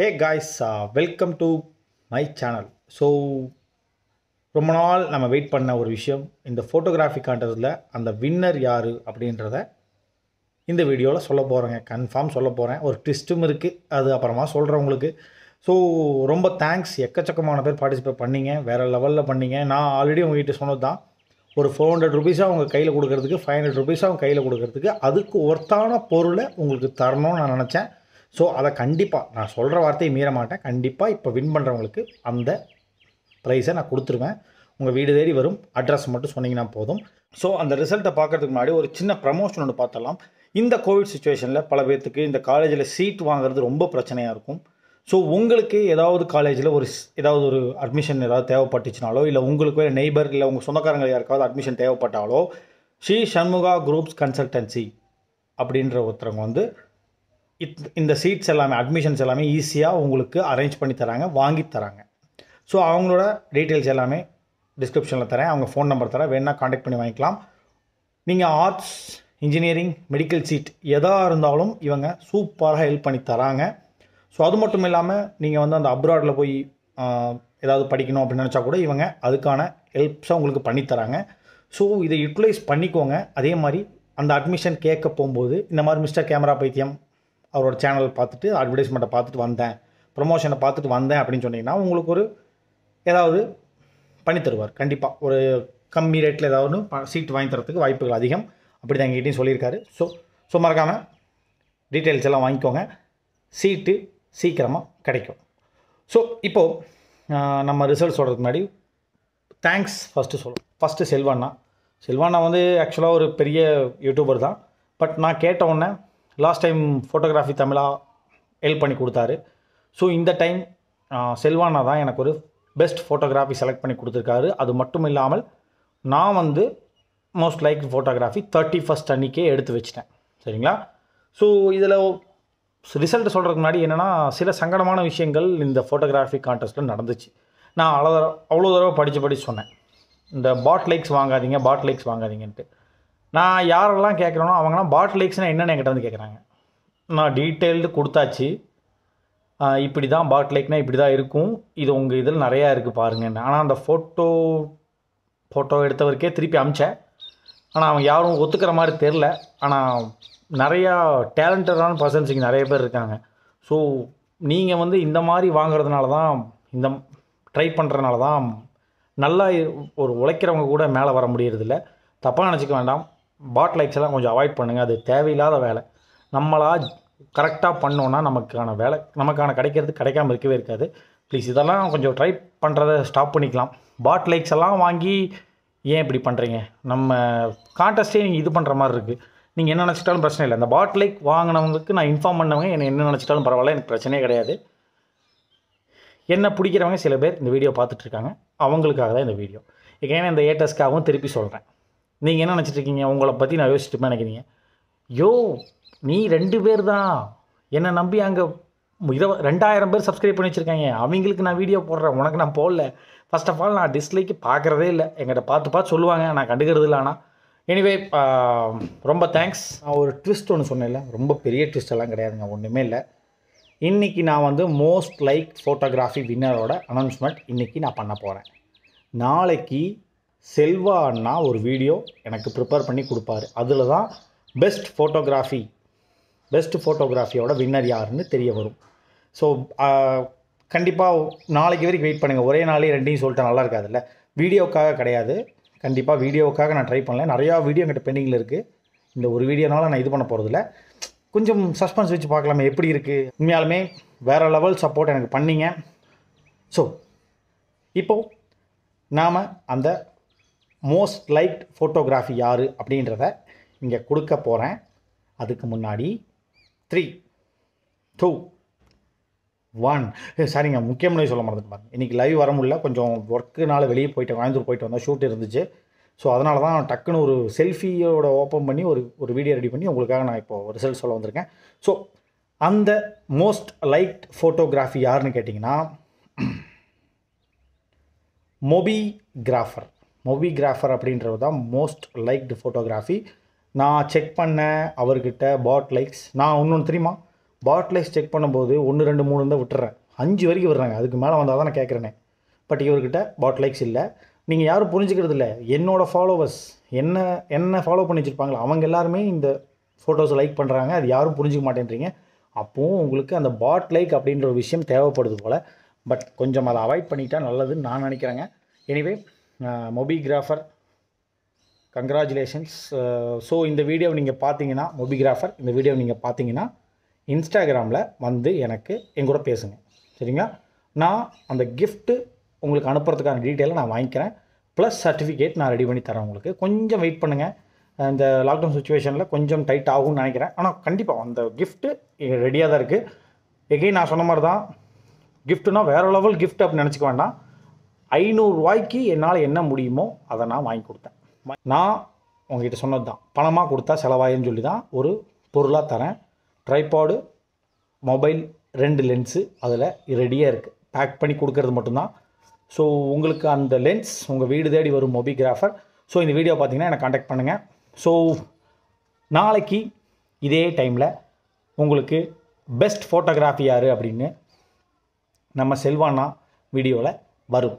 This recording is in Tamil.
hey guys welcome to my channel so ரொம்ப நாள் நம்ம வெயிட் பண்ண ஒரு விஷயம் இந்த ஃபோட்டோகிராஃபி காண்டதில் அந்த வின்னர் யார் அப்படின்றத இந்த வீடியோவில் சொல்ல போகிறேங்க கன்ஃபார்ம் சொல்ல போகிறேன் ஒரு ட்விஸ்ட்டும் இருக்குது அது அப்புறமா சொல்கிறவங்களுக்கு ஸோ ரொம்ப தேங்க்ஸ் எக்கச்சக்கமான பேர் பார்ட்டிசிபேட் பண்ணிங்க வேறு லெவலில் பண்ணிங்க நான் ஆல்ரெடி உங்ககிட்ட சொன்னது தான் ஒரு ஃபோர் ஹண்ட்ரட் ருபீஸாக அவங்க கையில் கொடுக்கறதுக்கு ஃபைவ் ஹண்ட்ரட் ருபீஸாக அவங்க கையில் கொடுக்கறதுக்கு அதுக்கு ஒர்த்தான பொருளை உங்களுக்கு தரணும்னு நான் நினச்சேன் ஸோ அதை கண்டிப்பாக நான் சொல்கிற வார்த்தையை மீற மாட்டேன் கண்டிப்பாக இப்போ வின் பண்ணுறவங்களுக்கு அந்த ப்ரைஸை நான் கொடுத்துருவேன் உங்கள் வீடு தேடி வரும் அட்ரஸ் மட்டும் சொன்னீங்கன்னா போதும் ஸோ அந்த ரிசல்ட்டை பார்க்குறதுக்கு முன்னாடி ஒரு சின்ன ப்ரமோஷன் ஒன்று பார்த்தலாம் இந்த கோவிட் சுச்சுவேஷனில் பல பேர்த்துக்கு இந்த காலேஜில் சீட் வாங்குறது ரொம்ப பிரச்சனையாக இருக்கும் ஸோ உங்களுக்கு ஏதாவது காலேஜில் ஒரு ஏதாவது ஒரு அட்மிஷன் ஏதாவது தேவைப்பட்டுச்சுனாலோ இல்லை உங்களுக்கு வேறு நெய்பர் இல்லை உங்கள் சொந்தக்காரங்க யாருக்காவது அட்மிஷன் தேவைப்பட்டாலோ ஸ்ரீ சண்முகா குரூப்ஸ் கன்சல்டன்சி அப்படின்ற ஒருத்தவங்க வந்து இத் இந்த சீட்ஸ் எல்லாமே அட்மிஷன்ஸ் எல்லாமே ஈஸியாக உங்களுக்கு அரேஞ்ச் பண்ணி தராங்க வாங்கி தராங்க ஸோ அவங்களோட டீட்டெயில்ஸ் எல்லாமே டிஸ்கிரிப்ஷனில் தரேன் அவங்க ஃபோன் நம்பர் தரேன் வேணால் காண்டாக்ட் பண்ணி வாங்கிக்கலாம் நீங்கள் ஆர்ட்ஸ் இன்ஜினியரிங் மெடிக்கல் சீட் எதாக இருந்தாலும் இவங்க சூப்பராக ஹெல்ப் பண்ணி தராங்க ஸோ அது மட்டும் இல்லாமல் நீங்கள் வந்து அந்த அப்ராடில் போய் ஏதாவது படிக்கணும் அப்படின்னு நினச்சா கூட இவங்க அதுக்கான ஹெல்ப்ஸாக உங்களுக்கு பண்ணித்தராங்க ஸோ இதை யூட்டிலைஸ் பண்ணிக்கோங்க அதே மாதிரி அந்த அட்மிஷன் கேட்க போகும்போது இந்த மாதிரி மிஸ்டர் கேமரா பைத்தியம் அவரோட சேனல் பார்த்துட்டு அட்வர்டைஸ்மெண்ட்டை பார்த்துட்டு வந்தேன் ப்ரொமோஷனை பார்த்துட்டு வந்தேன் அப்படின்னு சொன்னிங்கன்னா உங்களுக்கு ஒரு ஏதாவது பண்ணி தருவார் கண்டிப்பாக ஒரு கம்மி ரேட்டில் ஏதாவது சீட் வாங்கி தரத்துக்கு வாய்ப்புகள் அதிகம் அப்படி தான் எங்ககிட்டையும் சொல்லியிருக்காரு ஸோ ஸோ மறக்காமல் டீட்டெயில்ஸ் எல்லாம் வாங்கிக்கோங்க சீட்டு சீக்கிரமாக கிடைக்கும் ஸோ இப்போது நம்ம ரிசல்ட் சொல்கிறதுக்கு முன்னாடி தேங்க்ஸ் ஃபஸ்ட்டு சொல்லும் ஃபஸ்ட்டு செல்வானா செல்வானா வந்து ஆக்சுவலாக ஒரு பெரிய யூடியூபர் தான் பட் நான் கேட்ட உடனே லாஸ்ட் டைம் ஃபோட்டோகிராஃபி தமிழாக ஹெல்ப் பண்ணி கொடுத்தாரு ஸோ இந்த டைம் செல்வானா தான் எனக்கு ஒரு பெஸ்ட் ஃபோட்டோகிராஃபி செலக்ட் பண்ணி கொடுத்துருக்காரு அது மட்டும் இல்லாமல் நான் வந்து most like photography thirty first அன்றைக்கே எடுத்து வச்சிட்டேன் சரிங்களா ஸோ இதில் ரிசல்ட் சொல்கிறதுக்கு முன்னாடி என்னென்னா சில சங்கடமான விஷயங்கள் இந்த ஃபோட்டோகிராஃபி கான்டெஸ்ட்டில் நடந்துச்சு நான் அவ்வளோ தடவை அவ்வளோ தடவை படித்து படித்து சொன்னேன் இந்த பாட் லைக்ஸ் வாங்காதீங்க பாட் லைக்ஸ் வாங்காதீங்கன்ட்டு நான் யாரெல்லாம் கேட்குறேனோ அவங்களாம் பாட்டில் லீக்ஸ்னால் என்னென்ன என்கிட்ட வந்து கேட்குறாங்க நான் டீட்டெயில்டு கொடுத்தாச்சு இப்படி தான் பாட்டில் லைக்னால் இப்படி தான் இருக்கும் இது உங்கள் இதில் நிறையா இருக்குது பாருங்கன்னு ஆனால் அந்த ஃபோட்டோ ஃபோட்டோ எடுத்தவருக்கே திருப்பி அமிச்சேன் ஆனால் அவங்க யாரும் ஒத்துக்கிற மாதிரி தெரில ஆனால் நிறையா டேலண்டடான பர்சன்ஸ் இங்கே நிறைய பேர் இருக்காங்க ஸோ நீங்கள் வந்து இந்த மாதிரி வாங்குறதுனால தான் இந்த ட்ரை பண்ணுறதுனால தான் நல்லா ஒரு உழைக்கிறவங்க கூட மேலே வர முடியறதில்ல தப்பாக நினச்சிக்க வேண்டாம் பாட் லைக்ஸ் எல்லாம் கொஞ்சம் அவாய்ட் பண்ணுங்கள் அது தேவையில்லாத வேலை நம்மளாக கரெக்டாக பண்ணோன்னா நமக்கான வேலை நமக்கான கிடைக்கிறது கிடைக்காம இருக்கவே இருக்காது ப்ளீஸ் இதெல்லாம் கொஞ்சம் ட்ரை பண்ணுறத ஸ்டாப் பண்ணிக்கலாம் பாட் லைக்ஸ் எல்லாம் வாங்கி ஏன் இப்படி பண்ணுறீங்க நம்ம கான்டெஸ்ட்டே நீங்கள் இது பண்ணுற மாதிரி இருக்குது நீங்கள் என்ன நினச்சிட்டாலும் பிரச்சனை இல்லை அந்த பாட் லைக் வாங்கினவங்களுக்கு நான் இன்ஃபார்ம் பண்ணவங்க என்ன என்ன நினச்சிட்டாலும் பரவாயில்ல எனக்கு பிரச்சனையே கிடையாது என்ன பிடிக்கிறவங்க சில பேர் இந்த வீடியோ பார்த்துட்ருக்காங்க அவங்களுக்காக தான் இந்த வீடியோ ஏன்னா இந்த ஏட்டஸ்க்காகவும் திருப்பி சொல்கிறேன் நீங்கள் என்ன நினச்சிட்ருக்கீங்க உங்களை பற்றி நான் யோசிச்சுட்டு நினைக்கிறீங்க யோ நீ ரெண்டு பேர் தான் என்னை நம்பி அங்கே இருபது ரெண்டாயிரம் பேர் சப்ஸ்கிரைப் பண்ணி வச்சுருக்காங்க அவங்களுக்கு நான் வீடியோ போடுறேன் உனக்கு நான் போடல ஃபஸ்ட் ஆஃப் ஆல் நான் டிஸ்லைக்கு பார்க்குறதே இல்லை எங்கிட்ட பார்த்து பார்த்து சொல்லுவாங்க நான் கண்டுக்கிறது இல்லை ஆனால் எனிவே ரொம்ப தேங்க்ஸ் நான் ஒரு ட்விஸ்ட் ஒன்று சொன்னேன்ல ரொம்ப பெரிய ட்விஸ்டெல்லாம் கிடையாதுங்க ஒன்றுமே இல்லை இன்றைக்கி நான் வந்து மோஸ்ட் லைக் ஃபோட்டோகிராஃபி வின்னரோட அனௌன்ஸ்மெண்ட் இன்றைக்கி நான் பண்ண போகிறேன் நாளைக்கு செல்வா அண்ணா ஒரு வீடியோ எனக்கு ப்ரிப்பேர் பண்ணி கொடுப்பாரு அதில் தான் பெஸ்ட் ஃபோட்டோகிராஃபி பெஸ்ட் ஃபோட்டோகிராஃபியோட வின்னர் யாருன்னு தெரிய வரும் ஸோ கண்டிப்பாக நாளைக்கு வரைக்கும் வெயிட் பண்ணுங்கள் ஒரே நாளே ரெண்டையும் சொல்லிட்டு நல்லா இருக்காதுல்ல வீடியோக்காக கிடையாது கண்டிப்பாக வீடியோக்காக நான் ட்ரை பண்ணல நிறையா வீடியோ எங்கிட்ட பெண்டிங்கில் இருக்குது இந்த ஒரு வீடியோனால நான் இது பண்ண போகிறதில்ல கொஞ்சம் சஸ்பென்ஸ் வச்சு பார்க்கலாமே எப்படி இருக்குது உண்மையாலுமே வேறு லெவல் சப்போர்ட் எனக்கு பண்ணிங்க ஸோ இப்போது நாம் அந்த மோஸ்ட் லைக்ட் ஃபோட்டோகிராஃபி யார் அப்படின்றத இங்கே கொடுக்க போகிறேன் அதுக்கு முன்னாடி த்ரீ டூ ஒன் சரிங்க முக்கியமான சொல்ல மறந்துட்டு பாருங்க இன்றைக்கி லைவ் வர முடியல கொஞ்சம் ஒர்க்குனால் வெளியே போயிட்டேன் கோயம்புத்தூர் போயிட்டு வந்தால் ஷூட் இருந்துச்சு ஸோ அதனால தான் டக்குன்னு ஒரு செல்ஃபியோட ஓப்பன் பண்ணி ஒரு ஒரு வீடியோ ரெடி பண்ணி உங்களுக்காக நான் இப்போது ரிசல்ட் சொல்ல வந்திருக்கேன் ஸோ அந்த மோஸ்ட் லைக்ட் ஃபோட்டோகிராஃபி யாருன்னு கேட்டிங்கன்னா மொபிகிராஃபர் மொபிகிராஃபர் அப்படின்றது தான் மோஸ்ட் லைக்டு ஃபோட்டோகிராஃபி நான் செக் பண்ணேன் அவர்கிட்ட பாட் லைக்ஸ் நான் ஒன்று தெரியுமா பாட் லைக்ஸ் செக் பண்ணும்போது ஒன்று ரெண்டு மூணு தான் விட்டுறேன் அஞ்சு வரைக்கும் விடுறாங்க அதுக்கு மேலே வந்தால் தான் நான் கேட்குறேனே பட் இவர்கிட்ட பாட் லைக்ஸ் இல்லை நீங்கள் யாரும் புரிஞ்சுக்கிறது இல்லை என்னோடய ஃபாலோவர்ஸ் என்ன என்ன ஃபாலோ பண்ணி வச்சுருப்பாங்களோ அவங்க எல்லாருமே இந்த ஃபோட்டோஸை லைக் பண்ணுறாங்க அது யாரும் புரிஞ்சிக்க மாட்டேன்றீங்க அப்போவும் உங்களுக்கு அந்த பாட் லைக் அப்படின்ற ஒரு விஷயம் தேவைப்படுது போல் பட் கொஞ்சம் அதை அவாய்ட் பண்ணிட்டால் நல்லதுன்னு நான் நினைக்கிறேங்க எனிவே மொபிகிராஃபர் கங்க்ராச்சுலேஷன்ஸ் ஸோ இந்த வீடியோவை நீங்கள் பார்த்தீங்கன்னா மொபிகிராஃபர் இந்த வீடியோவை நீங்கள் பார்த்தீங்கன்னா இன்ஸ்டாகிராமில் வந்து எனக்கு எங்கூட பேசுங்க சரிங்களா நான் அந்த கிஃப்ட்டு உங்களுக்கு அனுப்புறதுக்கான டீட்டெயிலை நான் வாங்கிக்கிறேன் ப்ளஸ் சர்டிஃபிகேட் நான் ரெடி பண்ணி தரேன் உங்களுக்கு கொஞ்சம் வெயிட் பண்ணுங்கள் இந்த லாக்டவுன் சுச்சுவேஷனில் கொஞ்சம் டைட் ஆகும்னு நினைக்கிறேன் ஆனால் கண்டிப்பாக அந்த கிஃப்ட்டு ரெடியாக தான் இருக்குது எகெயின் நான் சொன்ன மாதிரி தான் கிஃப்ட்டுனா வேறு லெவல் கிஃப்ட் அப்படின்னு நினச்சிக்க வேண்டாம் ஐநூறுரூவாய்க்கு என்னால் என்ன முடியுமோ அதை நான் வாங்கி கொடுத்தேன் நான் உங்ககிட்ட சொன்னது தான் பணமாக கொடுத்தா செலவாயின்னு சொல்லி தான் ஒரு பொருளாக தரேன் ட்ரைபாடு மொபைல் ரெண்டு லென்ஸு அதில் ரெடியாக இருக்குது பேக் பண்ணி கொடுக்கறது மட்டும்தான் ஸோ உங்களுக்கு அந்த லென்ஸ் உங்கள் வீடு தேடி வரும் மொபிகிராஃபர் ஸோ இந்த வீடியோ பார்த்தீங்கன்னா எனக்கு காண்டாக்ட் பண்ணுங்கள் ஸோ நாளைக்கு இதே டைமில் உங்களுக்கு பெஸ்ட் ஃபோட்டோகிராஃபி யார் அப்படின்னு நம்ம செல்வானா வீடியோவில் வரும்